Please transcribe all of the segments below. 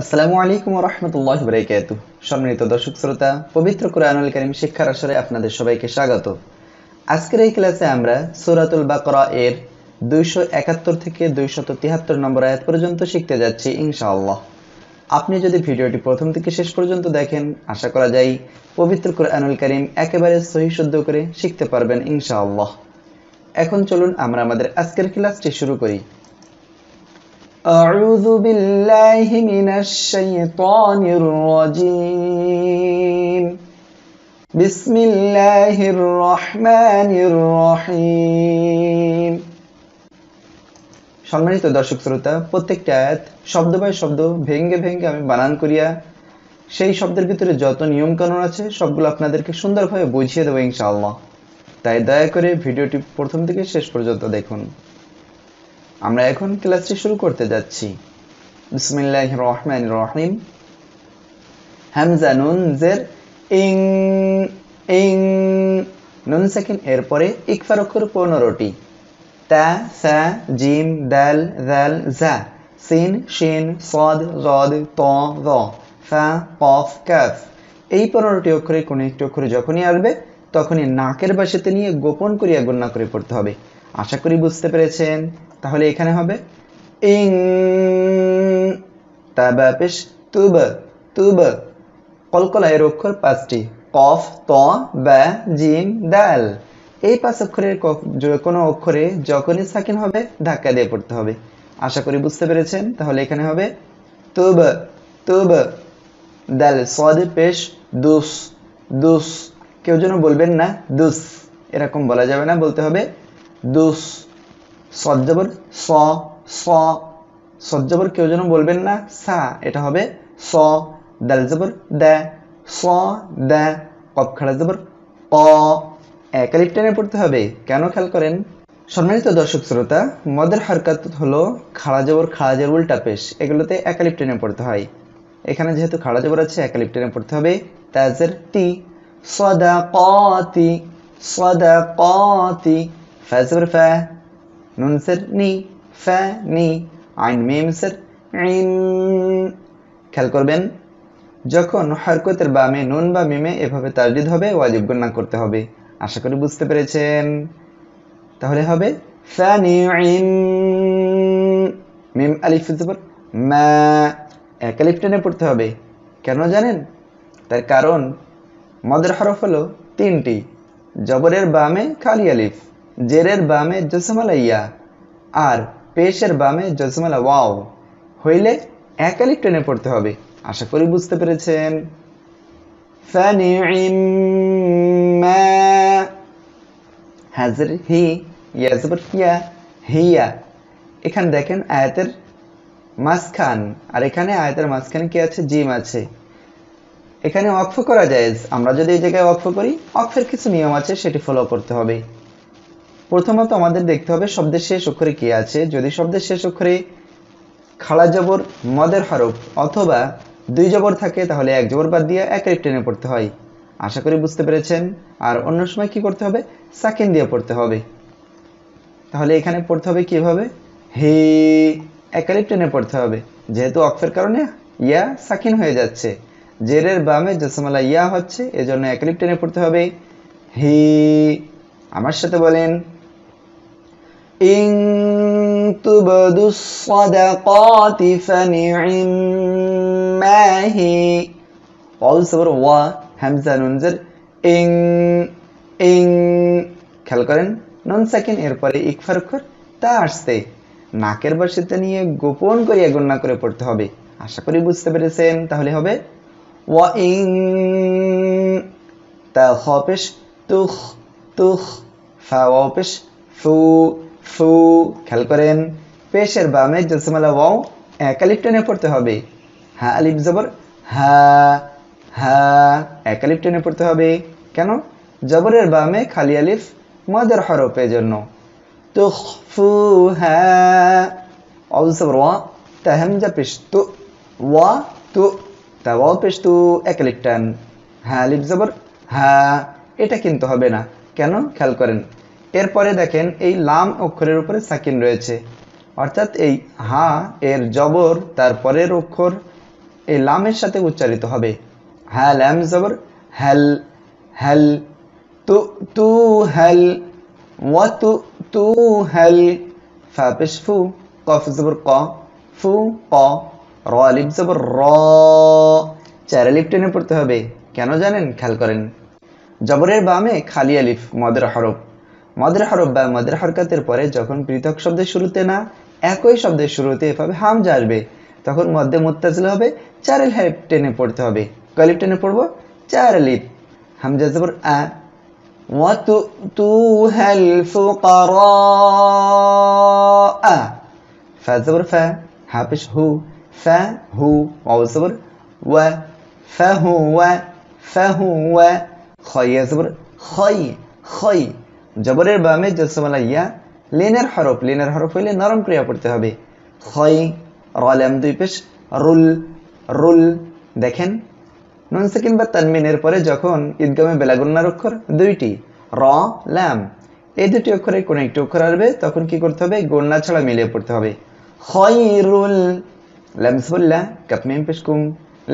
আসসালামু আলাইকুম রহমতুল্লাহ বরাইকাত সম্মানিত দর্শক শ্রোতা পবিত্র কোরআনুল করিম শিক্ষার আসরে আপনাদের সবাইকে স্বাগত আজকের এই ক্লাসে আমরা সুরাতুল বাকরা এর দুইশো একাত্তর থেকে দুইশত তিহাত্তর নম্বর আয়াত পর্যন্ত শিখতে যাচ্ছি ইনশাআল্লাহ আপনি যদি ভিডিওটি প্রথম থেকে শেষ পর্যন্ত দেখেন আশা করা যায় পবিত্র কোরআনুল করিম একেবারে সহি শুদ্ধ করে শিখতে পারবেন ইনশাআল্লাহ এখন চলুন আমরা আমাদের আজকের ক্লাসটি শুরু করি أعوذ بالله من الشيطان الرجيم بسم الله الرحمن الرحيم সম্মানিত দর্শক শ্রোতা প্রত্যেকটা আয়াত শব্দ বাই শব্দ ভেঙ্গে ভেঙ্গে আমি বানান করিয়া সেই শব্দের ভিতরে যত নিয়মকানুন আছে সবগুলো আপনাদেরকে সুন্দরভাবে বুঝিয়ে দেবো ইনশাআল্লাহ তাই দয়া করে ভিডিওটি প্রথম থেকে শেষ পর্যন্ত দেখুন আমরা এখন ক্লাসটি শুরু করতে যাচ্ছি বিসমিল্লাহ রহমান রহিম হামজা নুন জের ইং ইং নুন সেকেন্ড এরপরে ইকফার অক্ষর পনেরোটি তা সা জিম দাল দাল জা সিন শিন সদ রদ ত র ফা কফ কাফ এই পনেরোটি অক্ষরে কোন একটি অক্ষরে যখনই আসবে তখনই নাকের বাসাতে নিয়ে গোপন করিয়া গণ্য করে পড়তে হবে আশা করি বুঝতে পেরেছেন তাহলে এখানে হবে ইং তাবাপেশ পেশ তুব তুব কলকলায় রক্ষর অক্ষর পাঁচটি কফ ত বা জিম দাল এই পাঁচ অক্ষরের কোনো অক্ষরে যখনই সাকিন হবে ধাক্কা দিয়ে পড়তে হবে আশা করি বুঝতে পেরেছেন তাহলে এখানে হবে তুব তুব দাল সদ পেশ দুস দুস কেউ যেন বলবেন না দুস এরকম বলা যাবে না বলতে হবে দুস সজ্জবর স স সজ্জবর কেউ যেন বলবেন না সা এটা হবে স দাল জবর দ্য স দ্য কপ খাড়া ক একালিপ টেনে পড়তে হবে কেন খেয়াল করেন সম্মানিত দর্শক শ্রোতা মদের হরকাত হলো খাড়া জবর খাড়া জবর উল্টা পেশ এগুলোতে একালিপ টেনে পড়তে হয় এখানে যেহেতু খাড়া জবর আছে একালিপ টেনে পড়তে হবে তাজের টি সদা কতি সদা কতি ফ্যা ফ্যা নুন সের নি ফ্যা নি আইন মিম সের আইন খেয়াল করবেন যখন হরকতের বামে নুন বা মিমে এভাবে তাজদিদ হবে ওয়াজিব গণ্য করতে হবে আশা করি বুঝতে পেরেছেন তাহলে হবে মিম আলিফ মা এক আলিফ টেনে পড়তে হবে কেন জানেন তার কারণ মদের হরফ হলো তিনটি জবরের বামে খালি আলিফ জেরের বামে জসমালা ইয়া আর পেশের বামে জসমালা ওয়াও হইলে আলিক টেনে পড়তে হবে আশা করি বুঝতে পেরেছেন হাজির হি ইয়াজবর কিয়া হিয়া এখানে দেখেন আয়াতের মাঝখান আর এখানে আয়াতের মাঝখানে কি আছে জিম আছে এখানে অক্ষ করা যায় আমরা যদি এই জায়গায় অক্ষ করি অক্ষের কিছু নিয়ম আছে সেটি ফলো করতে হবে প্রথমত আমাদের দেখতে হবে শব্দের শেষ অক্ষরে কী আছে যদি শব্দের শেষ অক্ষরে খাড়া জবর মদের হরফ অথবা দুই জবর থাকে তাহলে এক জবর বাদ দিয়ে এক টেনে পড়তে হয় আশা করি বুঝতে পেরেছেন আর অন্য সময় কি করতে হবে সাকেন দিয়ে পড়তে হবে তাহলে এখানে পড়তে হবে কীভাবে হে একালিপ টেনে পড়তে হবে যেহেতু অক্ষের কারণে ইয়া সাকিন হয়ে যাচ্ছে জেরের বামে জসমালা ইয়া হচ্ছে এজন্য একালিপ টেনে পড়তে হবে হে আমার সাথে বলেন إن تبدوا الصدقات فنعما هي قول صبر و همزة ننزل إن إن খেয়াল করেন নন সেকেন্ড এরপরে ইকফার খর তা আসছে নাকের বাসিতে নিয়ে গোপন করিয়া গণ্যা করে পড়তে হবে আশা করি বুঝতে পেরেছেন তাহলে হবে ওয়া ইং তা হপেশ তুহ তুখ ফা অপেশ ফু ফু খেয়াল করেন পেশের বামে জলসমালা ওয়াও একালিপটেনে টেনে পড়তে হবে হা আলিফ জবর হা হা একালিপটেনে টেনে পড়তে হবে কেন জবরের বামে খালি আলিফ মাদার হরফের জন্য তো ফু হা অল জবর ওয়া তাহামজা পেশ তো ওয়া তু তা ওয়াও পেশ তু একালিপ হা আলিফ জবর হা এটা কিন্তু হবে না কেন খেয়াল করেন এরপরে দেখেন এই লাম অক্ষরের উপরে সাকিন রয়েছে অর্থাৎ এই হা এর জবর তার পরের অক্ষর এই লামের সাথে উচ্চারিত হবে হ্যাল ল্যাম জবর হ্যাল হ্যাল তু তু হ্যাল ওয়া তু তু হ্যাল ফ্যাপিস ফু কফ জবর ক ফু ক র জবর র চার টেনে পড়তে হবে কেন জানেন খেয়াল করেন জবরের বামে খালি আলিফ মদের হরফ মদের বা মদের হরকাতের পরে যখন পৃথক শব্দের শুরুতে না একই শব্দের শুরুতে এভাবে হাম আসবে তখন মধ্যে মোত্তাজিল হবে চার হ্যাপ টেনে পড়তে হবে কলিপ টেনে পড়ব চার লিপ হাম জবর আ وتؤتوها الفقراء জবরের বামে জলসমালা ইয়া লেনের হরফ লেনের হরফ হইলে নরম ক্রিয়া পড়তে হবে হয় রলাম দুই পেশ রুল রুল দেখেন নুন সেকেন্ড বা তানমিনের পরে যখন ঈদগামে বেলাগুন্নার অক্ষর দুইটি র ল্যাম এই দুটি অক্ষরে কোনো একটি অক্ষর আসবে তখন কি করতে হবে গন্না ছাড়া মিলিয়ে পড়তে হবে হয়রুল লামসুল্লাহ কাপমিম পেশকুম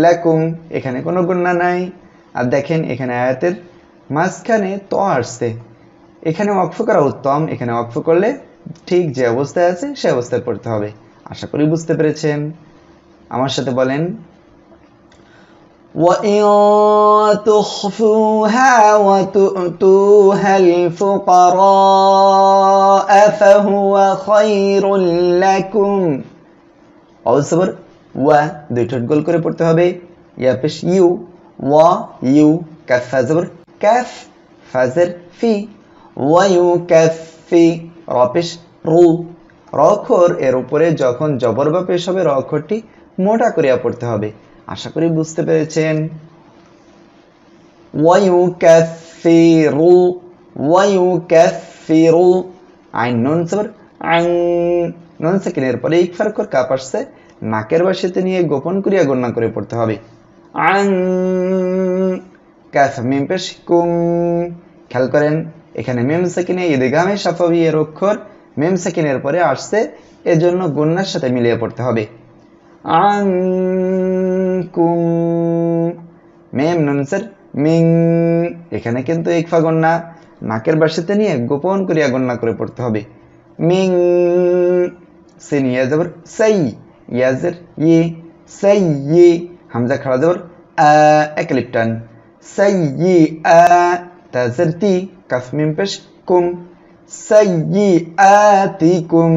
লাকুম এখানে কোনো গন্না নাই আর দেখেন এখানে আয়াতের মাঝখানে ত আসছে এখানে অক্ষ করা উত্তম এখানে অক্ষ করলে ঠিক যে অবস্থায় আছে সে অবস্থায় পড়তে হবে আশা করি বুঝতে পেরেছেন আমার সাথে বলেন وإن ওয়া দুই গোল করে পড়তে হবে ইউ ওয়া ইউ ক্যাফ ফাজর ক্যাফ ফাজর ফি ওয়াইউক্যাফি রপেশ রু রখর এর উপরে যখন জবর বা পেশ হবে রখরটি মোটা করিয়া পড়তে হবে আশা করি বুঝতে পেরেছেন পরে নাকের বাসিতে নিয়ে গোপন করিয়া গণনা করে পড়তে হবে ক্যাফ খেয়াল করেন এখানে মেম সাকিনে ইদগামে সাফাবি এর অক্ষর মেম সাকিনের পরে আসছে এজন্য গুন্নার সাথে মিলিয়ে পড়তে হবে আংকুম মেম নুনসের মিং এখানে কিন্তু ইকফা গন্না নাকের বাসাতে নিয়ে গোপন করিয়া গন্না করে পড়তে হবে মিং সিন ইয়া জবর সাই ইয়াজের ইয়ে সাই ইয়ে হামজা খাড়া জবর আ একলিপ্টান সাই ইয়ে আ তাজের তি কাসমিম পেশ কুম সাইয়ি আতিকুম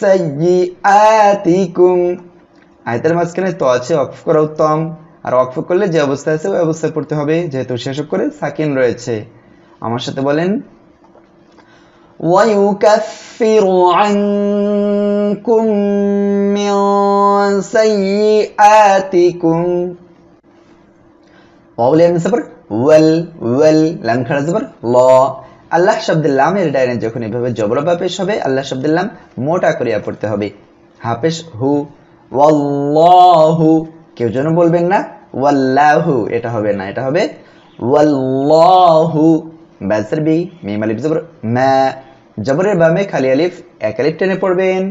সাইয়ি কুম আয়তের মাঝখানে তো আছে অফ করা উত্তম আর অফ করলে যে অবস্থায় আছে ওই অবস্থায় পড়তে হবে যেহেতু শেষ করে সাকিন রয়েছে আমার সাথে বলেন ويكفر عنكم من سيئاتكم वाव লেম জবর ওয়েল ওয়েল লাম খাড়া জবর ল আল্লাহ শব্দের লামের ডায়নে যখন এভাবে জবর বা পেশ হবে আল্লাহ শব্দের লাম মোটা করিয়া পড়তে হবে হাফেশ হু ওয়াল্লাহু কেউ যেন বলবেন না ওয়াল্লাহু এটা হবে না এটা হবে ওয়াল্লাহু ব্যাসার বি মিম আলিফ জবর ম্যা জবরের বামে খালি আলিফ এক আলিফ টেনে পড়বেন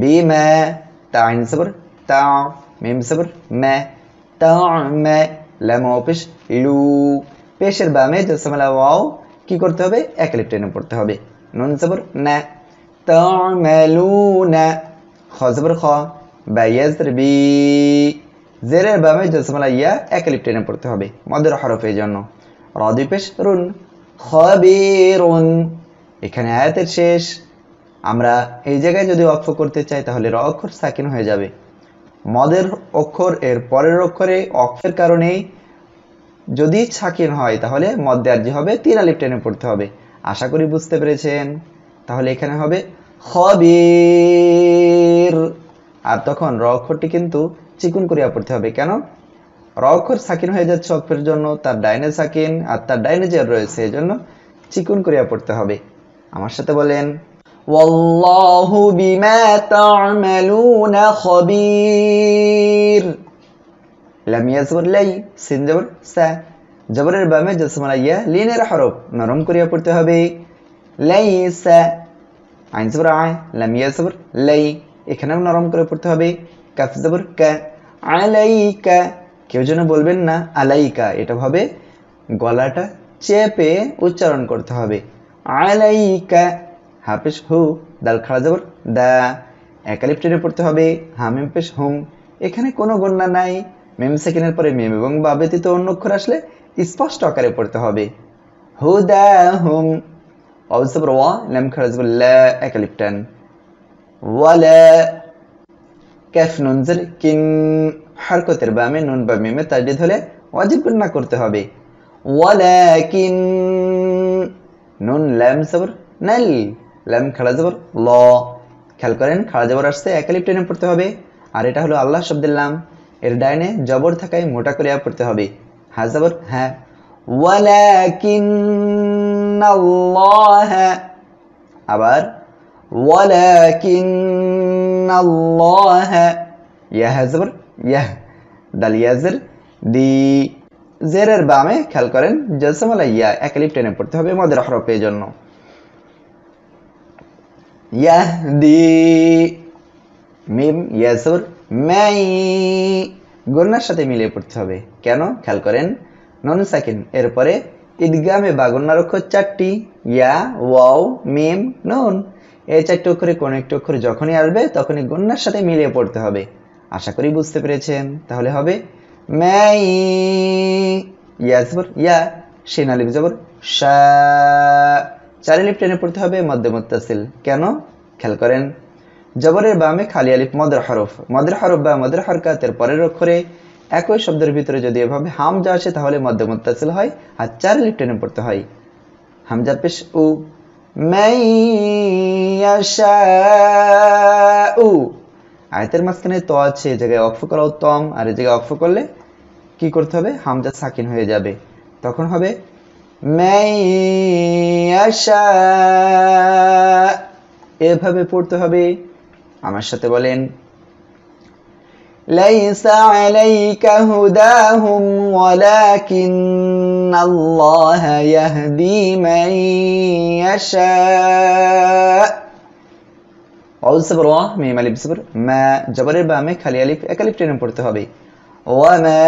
বি ম্যা তা আইন সবর তা মিম সবর মা তা মা ল্যামো ও পেশ লু পেশের বামে জোসামালা ওয়াও কি করতে হবে এক লিপ পড়তে হবে নুন জবর না তামালুনা খ জবর খ বা বি জেরের বামে জোসামালা ইয়া এক লিপ পড়তে হবে মদের হরফের জন্য রদি পেশ রুন খবিরুন এখানে আয়াতের শেষ আমরা এই জায়গায় যদি অক্ষ করতে চাই তাহলে র অক্ষর সাকিন হয়ে যাবে মদের অক্ষর এর পরের অক্ষরে অক্ষের কারণে যদি সাকিন হয় তাহলে মদ দেয়ার্জি হবে তিন আলিফ টেনে পড়তে হবে আশা করি বুঝতে পেরেছেন তাহলে এখানে হবে খবির আর তখন র অক্ষরটি কিন্তু চিকুন করিয়া পড়তে হবে কেন র অক্ষর সাকিন হয়ে যাচ্ছে অক্ষের জন্য তার ডাইনে সাকিন আর তার ডাইনে জের রয়েছে এজন্য চিকুন করিয়া পড়তে হবে আমার সাথে বলেন والله بما تعملون خبير لم يزبر لي سنجبر سا জবরের বামে জসমরা ইয়া লিনের হরফ নরম করিয়া পড়তে হবে লাইসা আইন জবর আয় লাম ইয়া জবর লাই এখানেও নরম করে পড়তে হবে কাফ জবর কা আলাইকা কেউ যেন বলবেন না আলাইকা এটা হবে গলাটা চেপে উচ্চারণ করতে হবে আলাইকা হাফেশ হু দাল খারাজবর দা একালিপ টেনে পড়তে হবে হামিম পেশ হুম এখানে কোনো গণ্যা নাই মেম সেকেন্ডের পরে মেম এবং বা ব্যতীত অন্য অক্ষর আসলে স্পষ্ট আকারে পড়তে হবে হু দা হুম অবসর ওয়া লাম খারাজবর লা একালিপ টান ওয়ালা ক্যাফ নঞ্জের কিং হারকতের বামে নুন বা মেমে তাজবিদ হলে ওয়াজিব গুন্না করতে হবে ওয়ালাকিন নুন ল্যাম সবর নাল লাম খেলা জবর ল খেয়াল করেন খেলা জবর আসছে একালিপ টেনে পড়তে হবে আর এটা হলো আল্লাহ শব্দের লাম এর ডাইনে জবর থাকায় মোটা করে পড়তে হবে হা জবর হ্যাঁ ওয়ালাকিন আবার ওয়ালাকিন হ্যাঁ জবর ইয়াহ দাল ইয়াজের দি জেরের বামে খেয়াল করেন জলসামালা ইয়া একালিপ টেনে পড়তে হবে মদের হরফের জন্য ইয়াহদি মিম ইয়াসুর ম্যাই গন্যার সাথে মিলিয়ে পড়তে হবে কেন খেয়াল করেন নন সাকিন এরপরে ঈদগামে বা গন্যার চারটি ইয়া ওয়াও মিম নুন এই চারটি অক্ষরে কোনো একটি অক্ষর যখনই আসবে তখনই গন্যার সাথে মিলিয়ে পড়তে হবে আশা করি বুঝতে পেরেছেন তাহলে হবে ম্যাই ইয়াসবর ইয়া শিন আলিফ জবর শা চার আলিফ টেনে পড়তে হবে মধ্যমত্তাসিল কেন খেয়াল করেন জবরের বামে খালি আলিফ মদের হরফ মদের হরফ বা মদের হরকাতের পরের অক্ষরে একই শব্দের ভিতরে যদি এভাবে হামজা আসে তাহলে মধ্যমত্তাসিল হয় আর চার আলিফ টেনে পড়তে হয় হামজা পেশ উ উ আয়তের মাঝখানে তো আছে জায়গায় অক্ষ করাও তম আর এই জায়গায় অক্ষ করলে কি করতে হবে হামজা সাকিন হয়ে যাবে তখন হবে من يشاء এভাবে পড়তে হবে আমার সাথে বলেন ليس عليك هداهم ولكن আল্লাহ ইয়াহদি من আশা অল সবর ওয়া মিম আলিফ সবর মা জবরের বামে খালি আলিফ এক আলিফ পড়তে হবে ওয়া মা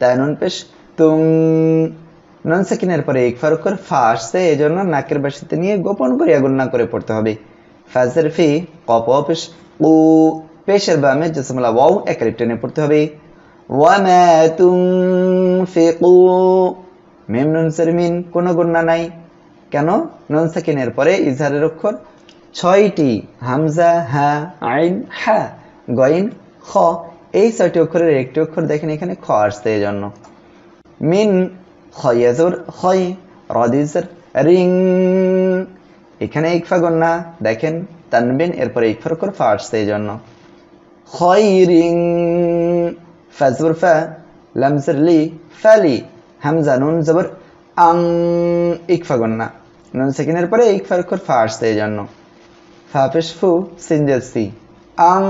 তানুন পেশ তুম নন সাকিনের পরে ইকফার অক্ষর ফা আসছে এই জন্য নাকের বাসিতে নিয়ে গোপন করিয়া গুন্না করে পড়তে হবে ফাজের ফি কপ পেশ উ পেশের বামে জসমলা ওয়াও একালিপ টেনে পড়তে হবে ওয়ামা তুম ফেকু মেম নুন সেরমিন কোনো গুন্না নাই কেন নুন সাকিনের পরে ইজহারের অক্ষর ছয়টি হামজা হা আইন হা গইন খ এই ছয়টি অক্ষরের একটি অক্ষর দেখেন এখানে খ আসছে এই জন্য মিন খয়েজুর খয় রদিজের রিং এখানে ইকফা গন্না দেখেন তানবিন এরপরে ইকফার করফা আসছে এই জন্য খয় রিং ফাজবুর ফা লামজের লি ফ্যালি হামজা নুন জবর আং ইকফা গন্না নুন সেকেন্ডের পরে ইকফার করফা আসছে এই জন্য ফাফেশ ফু সিনজের সি আং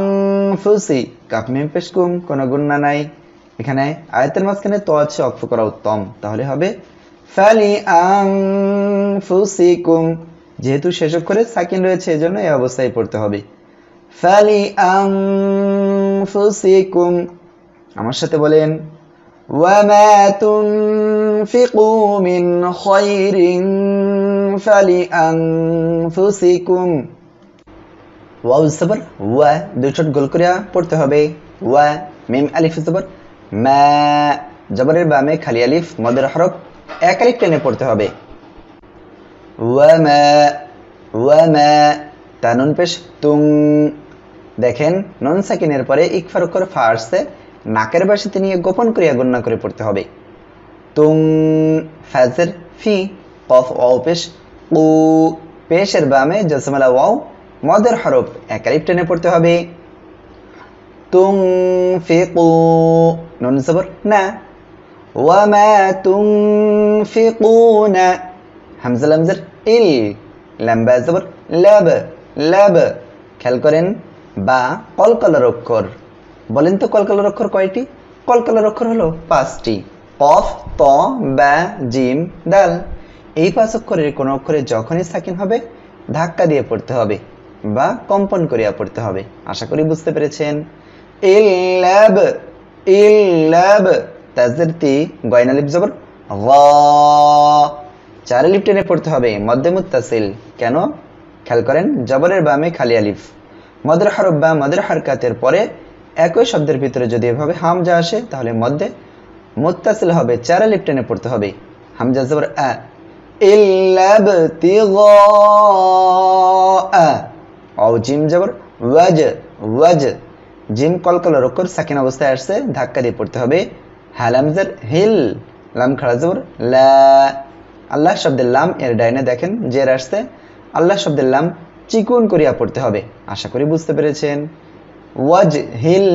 ফুসি কাপ মেম পেশ কোনো গুন্না নাই এখানে আয়াতের মাঝখানে তো আছে অক্ষ করা উত্তম তাহলে হবে ফালি আং আংফুসিকুম যেহেতু শেষ অক্ষরে সাকিন রয়েছে এজন্য এই অবস্থায় পড়তে হবে ফালি আংফুসিকুম আমার সাথে বলেন وما تنفقوا من আং فلأنفسكم ওয়াউ জবর ওয়া দুই ছোট গোল করে পড়তে হবে ওয়া মিম আলিফ জবর মা জবরের বামে খালি আলিফ মদের হরফ এক আলিফ টেনে পড়তে হবে ওয়ামা ওয়ামা তানুন পেশ তুং দেখেন নন সাকিনের পরে ইকফার অক্ষর ফা নাকের বাসিতে নিয়ে গোপন করিয়া গণ্যা করে পড়তে হবে তুং ফাজের ফি কফ ওয়াও পেশ উ পেশের বামে জসমালা ওয়াও মদের হরফ এক আলিফ টেনে পড়তে হবে تنفقوا نون الزبر نا وما تنفقون হামজা লামজার ইল লাম্বা জবর লাব খেয়াল করেন বা কলকালার অক্ষর বলেন তো কলকালার অক্ষর কয়টি কলকালার অক্ষর হলো পাঁচটি কফ ত বা জিম দাল এই পাঁচ অক্ষরের কোনো অক্ষরে যখনই সাকিন হবে ধাক্কা দিয়ে পড়তে হবে বা কম্পন করিয়া পড়তে হবে আশা করি বুঝতে পেরেছেন ল্যাব اللب ল্যাব তাজদের তি গয়না লিপ জবর চার লিপ টেনে পড়তে হবে মধ্যে মুত্তাসিল কেন খেয়াল করেন জবরের বামে খালি আলিফ মদর হারব বা মদর হারকাতের পরে একই শব্দের ভিতরে যদি এভাবে হামজা আসে তাহলে মধ্যে মুত্তাসিল হবে চার লিপ টেনে পড়তে হবে হামজা জবর আ ইল্লাবতিগা অজিম জবর ওয়াজ ওয়াজ জিম কলকলার অক্ষর সাকিন অবস্থায় আসছে ধাক্কা দিয়ে পড়তে হবে হ্যালামজার হিল লাম খারাজুর লা আল্লাহ শব্দের লাম এর ডাইনে দেখেন জের আসছে আল্লাহ শব্দের লাম চিকুন করিয়া পড়তে হবে আশা করি বুঝতে পেরেছেন ওয়াজ হিল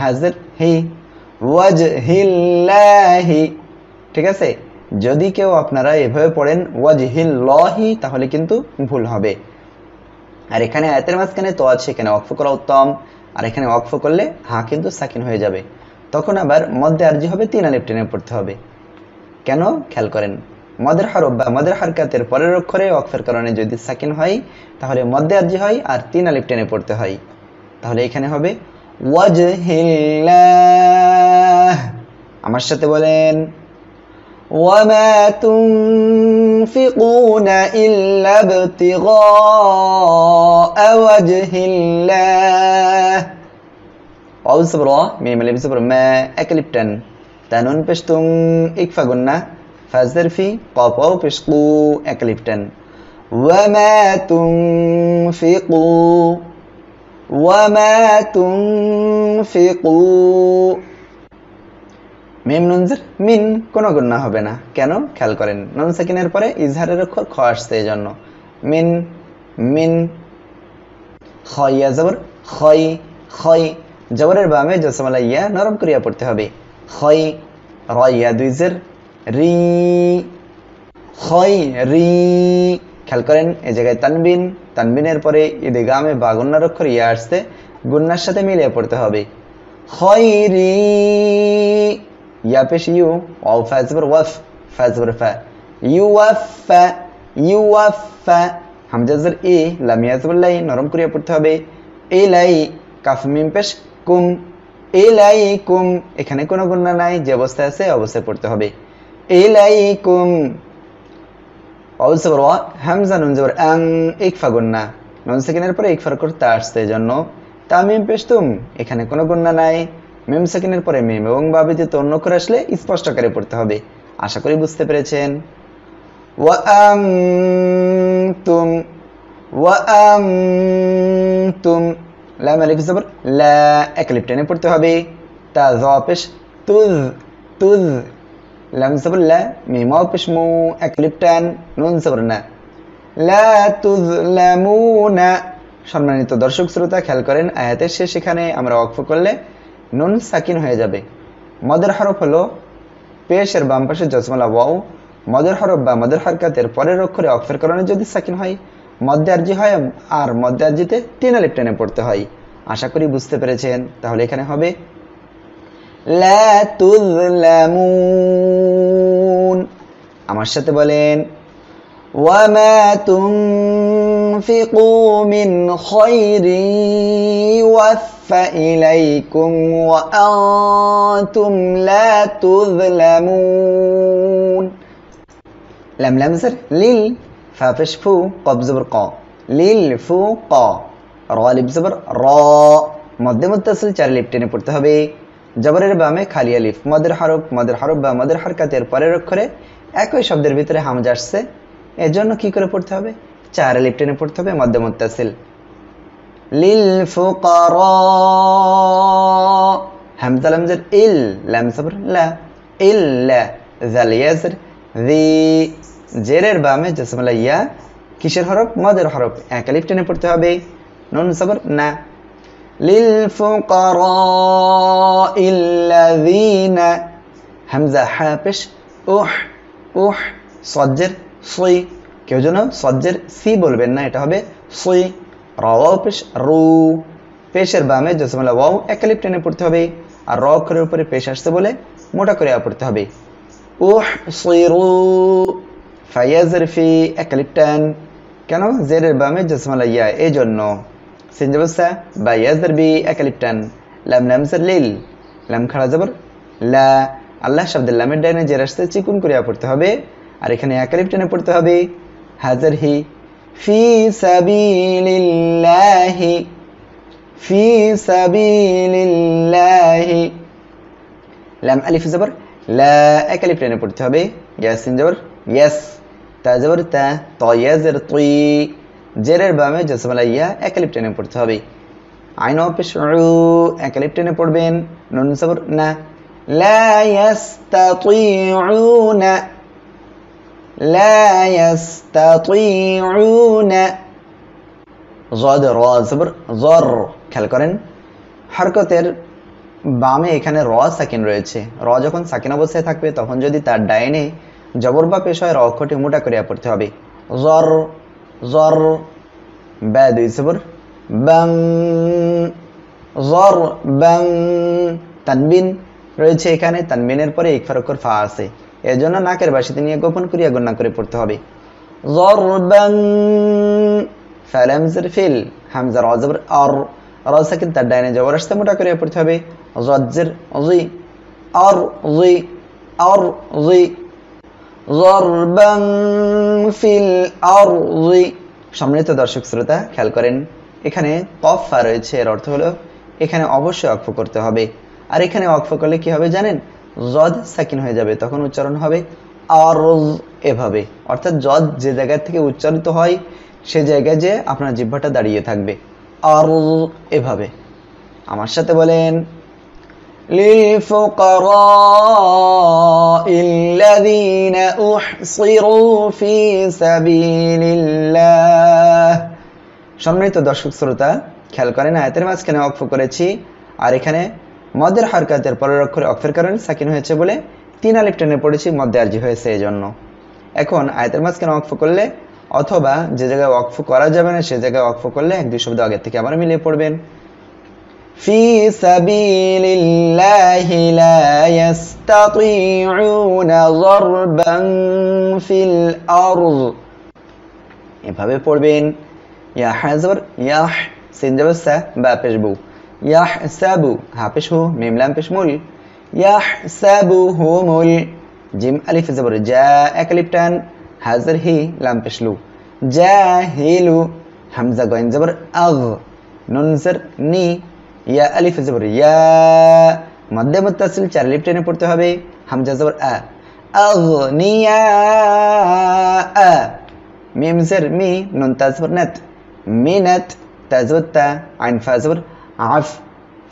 হাজর হি ওয়াজ হিল্লাহি ঠিক আছে যদি কেউ আপনারা এভাবে পড়েন ওয়াজ হিল ল হি তাহলে কিন্তু ভুল হবে আর এখানে আয়তের মাঝখানে তো আছে এখানে অক্ষ করা উত্তম আর এখানে অক্ফ করলে হা কিন্তু সাকিন হয়ে যাবে তখন আবার মদ্যে আরজি হবে তিন আলিফ টেনে পড়তে হবে কেন খেয়াল করেন মদের হরফ বা মদের হারকাতের পরের অক্ষরে অক্ষের কারণে যদি সাকিন হয় তাহলে মধ্যে আর্জি হয় আর তিন আলিফ টেনে পড়তে হয় তাহলে এখানে হবে ওয়াজ আমার সাথে বলেন وما تنفقون إلا ابتغاء وجه الله واو سبرا ميم اللي بسبر ما أكلبتن تنون بشتم إكفاقنا فازرفي قاقو بشقو أكلبتن وما تنفقوا وما تنفقوا মিম নুনজের মিন কোনো গুণা হবে না কেন খেয়াল করেন নুন সাকিনের পরে ইজহারের অক্ষর খ আসছে এই জন্য মিন মিন ইয়া জবর খই খই জবরের বামে জসমালা ইয়া নরম করিয়া পড়তে হবে খই রয়া দুইজের রি খই রি খেয়াল করেন এই জায়গায় তানবিন তানবিনের পরে ইদে গামে বা গুন্নার অক্ষর ইয়া আসছে গুন্নার সাথে মিলিয়ে পড়তে হবে রি يا پیش یو واو فا زبر وف فا زبر فا يوف يوف হামজা জের এ লাম ইয়া জবর লাই নরম করিয়া পড়তে হবে এলাই কাফ মিম পেশ কুম এলাই কুম এখানে কোনো গুণনা নাই যে অবস্থায় আছে অবস্থায় পড়তে হবে এলাই কুম অল জবর ওয়া হামজা নুন জবর আং ইকফা গুণনা নুন সেকেন্ডের পরে ইকফার করতে আসছে জন্য তামিম পেশ তুম এখানে কোনো গুণনা নাই মেম সেকেন্ডের পরে মেম এবং বা ব্যতীত অন্য করে আসলে স্পষ্ট আকারে পড়তে হবে আশা করি বুঝতে পেরেছেন ওয়াম তুম ওয়াম তুম লাম আলিফ জবর লা এক লিপ টেনে পড়তে হবে তা জ পেশ তুজ তুজ লাম জবর লা মিম পেশ মু এক লিপ টান নুন জবর না লা তুজ না সম্মানিত দর্শক শ্রোতা খেয়াল করেন আয়াতের শেষ সেখানে আমরা অক্ষ করলে নুন সাকিন হয়ে যাবে মদের হরফ হলো পেশের বাম পাশে জজমালা ওয়াও মদের হরফ বা মদের হরকাতের পরের অক্ষরে অক্ষর কারণে যদি সাকিন হয় মধ্যে আর্জি হয় আর মধ্যে আর্জিতে তিন আলিপ টেনে পড়তে হয় আশা করি বুঝতে পেরেছেন তাহলে এখানে হবে আমার সাথে বলেন ওয়ামা তুম فإليكم وأنتم لا تظلمون لم لم لل فافش فو قب زبر قا لل فو قا غالب زبر را মধ্যে মুত্তাসিল চার লিফ টেনে পড়তে হবে জবরের বামে খালি আলিফ মদের হরফ মদের হরফ বা মদের হরকাতের পরের অক্ষরে একই শব্দের ভিতরে হামজ আসছে জন্য কি করে পড়তে হবে চার লিপটেনে পড়তে হবে মধ্যমত্তাসিল للفقراء همزة لام زر إل لام صبر لا إلا ذا اليسر ذي জেরের বামে জসমলা ইয়া কিসের হরফ মদের হরফ একালিপ টেনে পড়তে হবে নুন সবর না লিল للفقراء الذين همزة حابش উহ উহ সজ্জের সই কেউ যেন সজ্জের সি বলবেন না এটা হবে সই রওয়াও পেশ রু পেশের বামে জসমালা ওয়াও একালিপ টেনে পড়তে হবে আর র অক্ষরের উপরে পেশ আসতে বলে মোটা করে পড়তে হবে উহ সৈরু ফাইয়াজের ফি একালিপ কেন জেরের বামে জসমালা ইয়া এই জন্য সিনজাবসা বা ইয়াজের বি একালিপ টান লাম নামসার লিল লাম খাড়া জবর লা আল্লাহ শব্দের লামের ডাইনে জের আসতে চিকুন করিয়া পড়তে হবে আর এখানে একালিপ টেনে পড়তে হবে হাজার হি في سبيل الله في سبيل الله لام ألف زبر لا أكلف لنا পড়তে ياسين زبر يس তা জবর তা তয়াজের তুই জেরের বামে জসমালা ইয়া একালিপ টেনে পড়তে হবে আইন অপেশ একালিপ টেনে পড়বেন নুন সবর না লা ইয়াস্তাতিউনা لا يستطيعون জদ র জবর জর খেয়াল করেন হরকতের বামে এখানে র সাকিন রয়েছে র যখন সাকিন অবস্থায় থাকবে তখন যদি তার ডাইনে জবর বা পেশায় র অক্ষরটি মোটা করিয়া পড়তে হবে জর জর ব্যা দুই জবর বাং জর বাং তানবিন রয়েছে এখানে তানবিনের পরে এক ফারকর ফা আছে এজন্য নাকের বাসিতে নিয়ে গোপন করিয়া গণ্যা করে পড়তে হবে জরবাং ফালামজের ফিল হামজার অজবর আর রসাকে তার ডাইনে জবর আসতে মোটা করিয়া পড়তে হবে রজ্জের জি আর জি আর জি জরবাং ফিল আর জি সম্মানিত দর্শক শ্রোতা খেয়াল করেন এখানে কফা রয়েছে এর অর্থ হলো এখানে অবশ্যই অক্ষ করতে হবে আর এখানে অক্ষ করলে কি হবে জানেন জদ সাকিন হয়ে যাবে তখন উচ্চারণ হবে আরজ এভাবে অর্থাৎ জদ যে জায়গা থেকে উচ্চারিত হয় সে জায়গায় যে আপনার জিহ্বাটা দাঁড়িয়ে থাকবে আর এভাবে আমার সাথে বলেন للفقراء الذين أحصروا في سبيل الله সম্মানিত দর্শক শ্রোতা খেয়াল করেন আয়াতের মাঝখানে অক্ষ করেছি আর এখানে মদের হরকাতের পরের অক্ষরে অক্ষের কারণে সাকিন হয়েছে বলে তিন আলিফ টেনে পড়েছি মদ্যে আর্জি হয়েছে এই জন্য এখন আয়তের মাঝখানে অক্ফ করলে অথবা যে জায়গায় অক্ফ করা যাবে না সে জায়গায় অক্ফ করলে এক দুই শব্দ আগের থেকে আবার মিলিয়ে পড়বেন في سبيل الله لا يستطيعون ضربا في الأرض এভাবে পড়বেন ইয়া হাজর বা পেশবু يحسب هابش هو ميم لام بش مول يحسبه مول جيم ألف زبر جاء كليبتان حاضر هي لام بش لو جاهل همزة غين زبر أغ نون زر ني يا ألف زبر يا مادة متصل चार লিপটেনে পড়তে হবে হামজা জবর আ أغنيا أ ميم زر مي نون تزبر نت منت تزبر تا عين فازبر আফ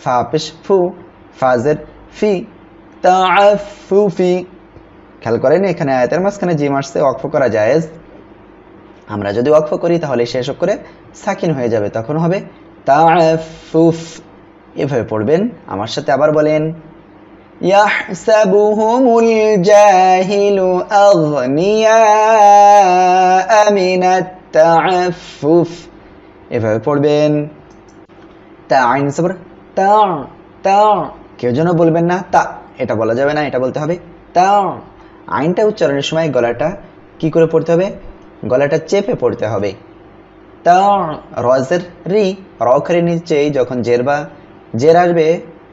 ফা পেশ ফু ফাজের ফি তা ফু ফি খেয়াল করেন এখানে আয়াতের মাঝখানে জিম আসছে অক্ফ করা জায়েজ আমরা যদি অক্ফ করি তাহলে শেষ করে সাকিন হয়ে যাবে তখন হবে তা আফুফ এভাবে পড়বেন আমার সাথে আবার বলেন يحسبهم الجاهل أغنياء তা التعفف এভাবে পড়বেন তা আইন সবর তা তা কেউ যেন বলবেন না তা এটা বলা যাবে না এটা বলতে হবে তা আইনটা উচ্চারণের সময় গলাটা কি করে পড়তে হবে গলাটা চেপে পড়তে হবে তা রজের রি রখের নিচেই যখন জের বা জের আসবে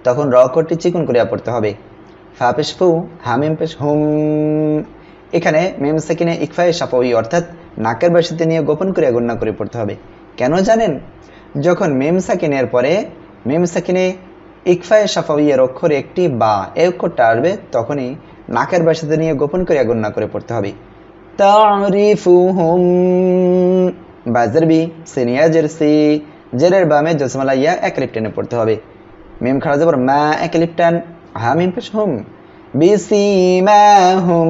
তখন রকটি চিকুন করিয়া পড়তে হবে ফা ফু পেশ হুম এখানে মেম সেকিনে ইকফায়ে সাপাউই অর্থাৎ নাকের বাসিতে নিয়ে গোপন করিয়া গণ্য করে পড়তে হবে কেন জানেন যখন মেম সাকিনের পরে মেম ইকফায় ইকফায়ে সাফাইয়ের অক্ষর একটি বা এ অক্ষরটা আসবে তখনই নাকের বাসাতে নিয়ে গোপন করে গণ্য করে পড়তে হবে তারিফুহুম বাজারবি সিনিয়া জার্সি জেরের বামে জসমালাইয়া এক লিপটেনে পড়তে হবে মিম খারাজ পর মা এক লিপটান হা মিম পেশ হুম বিসি হুম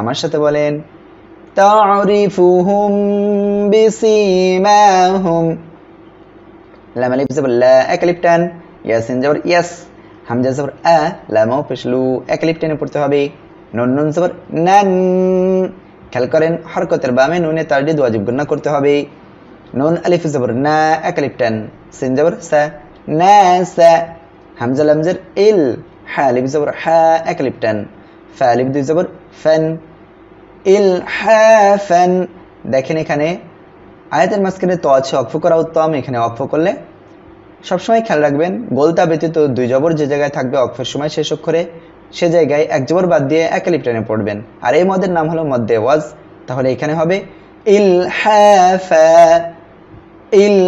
আমার সাথে বলেন তারিফুহুম বিসি হুম লাম আলিফ লা এক আলিফ টান ইয়াসিন জবর ইয়াস হামজা জবর আ লামাও এক আলিফ পড়তে হবে নুন নুন জবর নান খেয়াল করেন হরকতের বামে নুনে তারডি দোয়া গণ্য করতে হবে নুন আলিফ জবর না এক আলিফ টান সিন জবর সা না সা ইল হা আলিফ জবর এক আলিফ টান আলিফ দুই ফ্যান ইল হ্যা ফ্যান দেখেন এখানে আয়াতের মাঝখানে তো আছে অক্ষ করা উত্তম এখানে অক্ষ করলে সবসময় খেয়াল রাখবেন গোলতা ব্যতীত দুই জবর যে জায়গায় থাকবে অক্ষের সময় শেষ অক্ষরে সে জায়গায় এক জবর বাদ দিয়ে একালি প্লেনে পড়বেন আর এই মদের নাম হলো মদ্দে ওয়াজ তাহলে এখানে হবে ইল ইল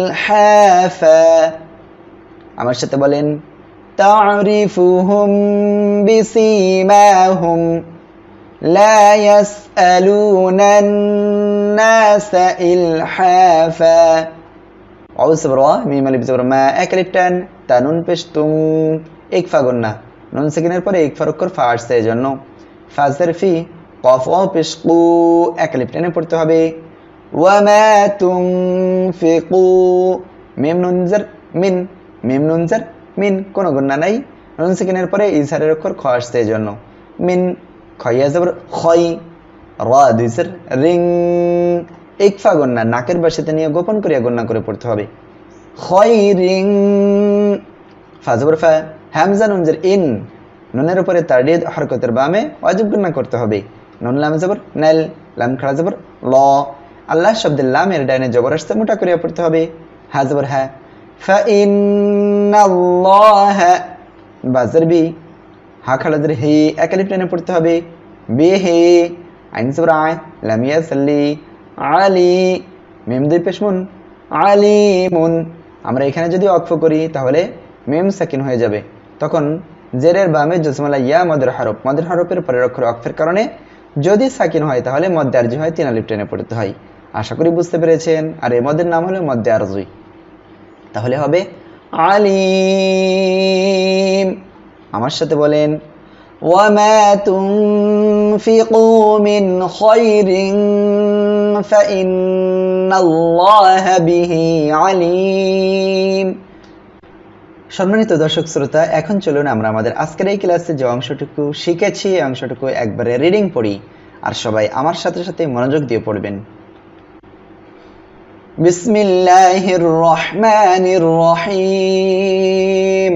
আমার সাথে বলেন তারিফুহুম বিসিমাহুম لا يسألون الناس إلحافا عود صبر وا ميم الف زبر ما اكلتن تنون পেশতুম এক ফাগুন্না নুন সেকেন্ডের পরে এক ফারুকর ফার্স এর জন্য ফাজের ফি কফ ও পেশকু একলিপ্টেনে পড়তে হবে ওয়ামা তুনফিকু মিম নুন জার মিন মিম নুন জার মিন কোনো গুণা নাই নুন সেকেন্ডের পরে ইসারের অক্ষর খ আসছে এর জন্য মিন খয় জবর খয় র দুইসের রিং ইকফা গন্না নাকের বাসাতে নিয়ে গোপন করিয়া গন্না করে পড়তে হবে খয় রিং ফা জবর ফা হ্যামজা নুনজের ইন নুনের উপরে তারিদ হরকতের বামে অজব গন্না করতে হবে নুন লাম জবর নেল লাম খাড়া জবর ল আল্লাহ শব্দের লামের ডাইনে জবর আসতে মোটা করিয়া পড়তে হবে হা জবর হ্যাঁ ফা হ্যাঁ বাজার বি হা খালাদের হে এক প্লেনে পড়তে হবে বে হে আইনসুর আয় লামিয়া সাল্লি আলি মেম দুই পেশমুন মুন আমরা এখানে যদি অর্থ করি তাহলে মেম সাকিন হয়ে যাবে তখন জেরের বামে জসমালা ইয়া মদের হরফ মদের হরফের পরের অক্ষর অক্ষের কারণে যদি সাকিন হয় তাহলে মধ্যে আর্জি হয় তিন আলিফ ট্রেনে পড়তে হয় আশা করি বুঝতে পেরেছেন আর এ মদের নাম হলো মধ্যে আরজুই তাহলে হবে আলিম আমার সাথে বলেন সম্মানিত দর্শক শ্রোতা এখন চলুন আমরা আমাদের আজকের এই ক্লাসে যে অংশটুকু শিখেছি এই অংশটুকু একবারে রিডিং পড়ি আর সবাই আমার সাথে সাথে মনোযোগ দিয়ে পড়বেন বিসমিল্লাহির রহমানির রহিম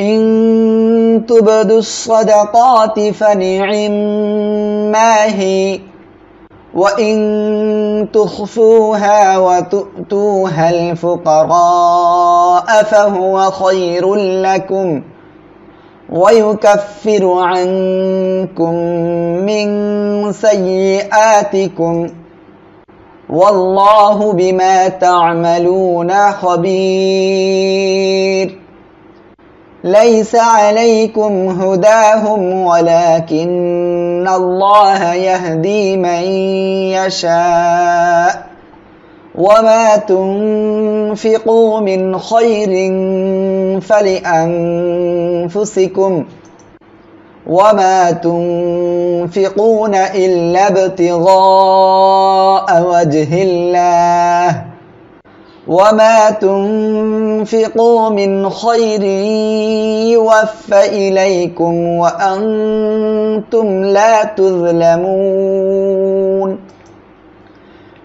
إن تبدوا الصدقات فنعما هي وإن تخفوها وتؤتوها الفقراء فهو خير لكم ويكفر عنكم من سيئاتكم والله بما تعملون خبير ليس عليكم هداهم ولكن الله يهدي من يشاء وما تنفقوا من خير فلانفسكم وما تنفقون الا ابتغاء وجه الله وما تنفقوا من خير يوف إليكم وأنتم لا تظلمون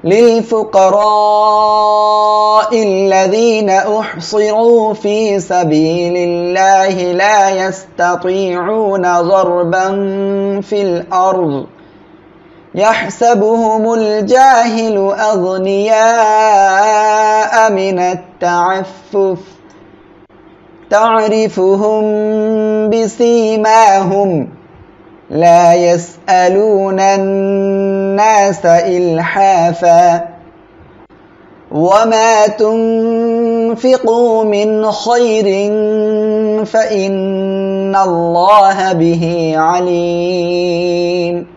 للفقراء الذين أحصروا في سبيل الله لا يستطيعون ضربا في الأرض يحسبهم الجاهل أغنياء من التعفف تعرفهم بسيماهم لا يسألون الناس إلحافا وما تنفقوا من خير فإن الله به عليم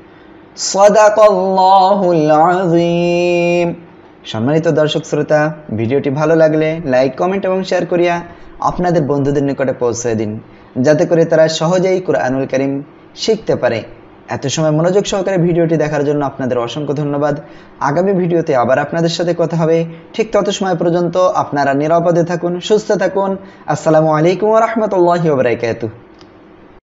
সম্মানিত দর্শক শ্রোতা ভিডিওটি ভালো লাগলে লাইক কমেন্ট এবং শেয়ার করিয়া আপনাদের বন্ধুদের নিকটে পৌঁছে দিন যাতে করে তারা সহজেই কোরআনুল করিম শিখতে পারে এত সময় মনোযোগ সহকারে ভিডিওটি দেখার জন্য আপনাদের অসংখ্য ধন্যবাদ আগামী ভিডিওতে আবার আপনাদের সাথে কথা হবে ঠিক তত সময় পর্যন্ত আপনারা নিরাপদে থাকুন সুস্থ থাকুন আসসালামু আলাইকুম রহমতুল্লাহ বারাকাতুহ